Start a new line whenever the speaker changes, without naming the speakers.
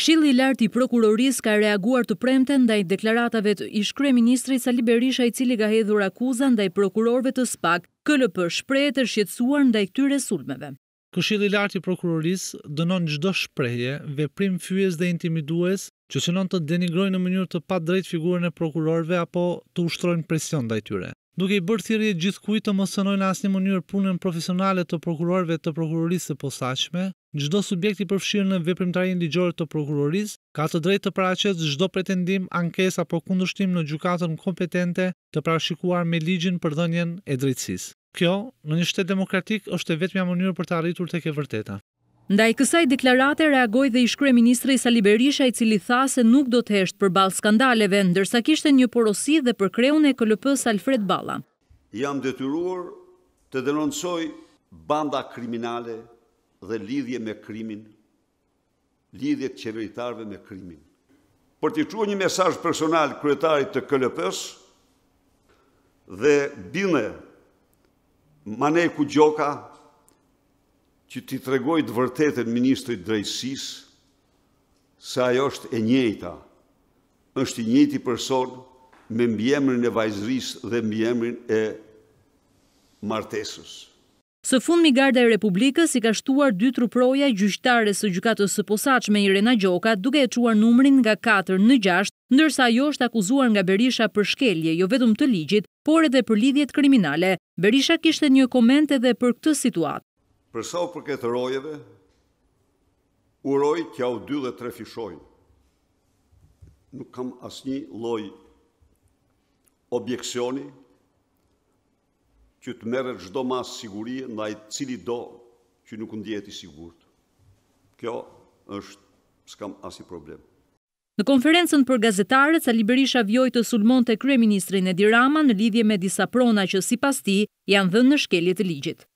Kshilli i lartë i prokuroris ka reaguar të premte ndaj deklaratave të ishkre ministri Sali Berisha i cili ga hedhur akuza ndaj prokurorve të spak, këllë për shprejet e shqetsuar ndaj këtyre sulmeve.
Këshilli i lartë i prokuroris dënon gjdo shpreje, veprim fyjes dhe intimidues, që që non të denigrojnë në mënyrë të pat drejt figurën e prokurorve apo të ushtrojnë presion dhe tyre duke i bërë thirrje gjithkujt të mos sonojnë në asnjë mënyrë punën profesionale të prokurorëve të prokurorisë së posaçme. Çdo subjekt i përfshirë në veprimtarinë ligjore të prokurorisë ka të drejtë të paraqesë çdo pretendim, ankesë apo kundërshtim në gjykatën kompetente të parashikuar me ligjin për dhënien e drejtësisë. Kjo, në një shtet demokratik, është e vetëmja mënyrë për të arritur të ke vërteta.
Ndaj kësaj deklarate reagoj dhe i shkre Ministri Sali Berisha i cili tha se nuk do të eshtë për balë skandaleve, ndërsa kishte një porosi dhe për kreun e këllëpës Alfred Bala.
Jam detyruar të denoncoj banda kriminale dhe lidhje me krimin, lidhje të qeveritarve me krimin. Për të qua një mesaj personal kryetarit të këllëpës dhe bine manej ku gjoka që ti tregoj të vërtetën Ministrit Drejtsis, se ajo është e njëta, është i njëti person me mbjemrin e vajzris dhe mbjemrin e martesës.
Së fund garda e Republikës i ka shtuar dy truproja gjyqtarës së gjykatës së posaq me Irena Gjoka duke e quar numrin nga 4 në 6, ndërsa ajo është akuzuar nga Berisha për shkelje, jo vetëm të ligjit, por edhe për lidhjet kriminale. Berisha kishte një komente dhe për këtë situatë
përsa u përket rojeve, uroj kja u dy dhe tre fishoj. Nuk kam asni loj objekcioni që të meret gjdo masë sigurie në ajtë cili do që nuk ndjetë i sigurët. Kjo është, s'kam asni problem.
Në konferencën për gazetarët, Sali Berisha vjoj të sulmon të kreministrin Edi në lidhje me disa prona që si pas ti janë dhënë në shkelje të ligjit.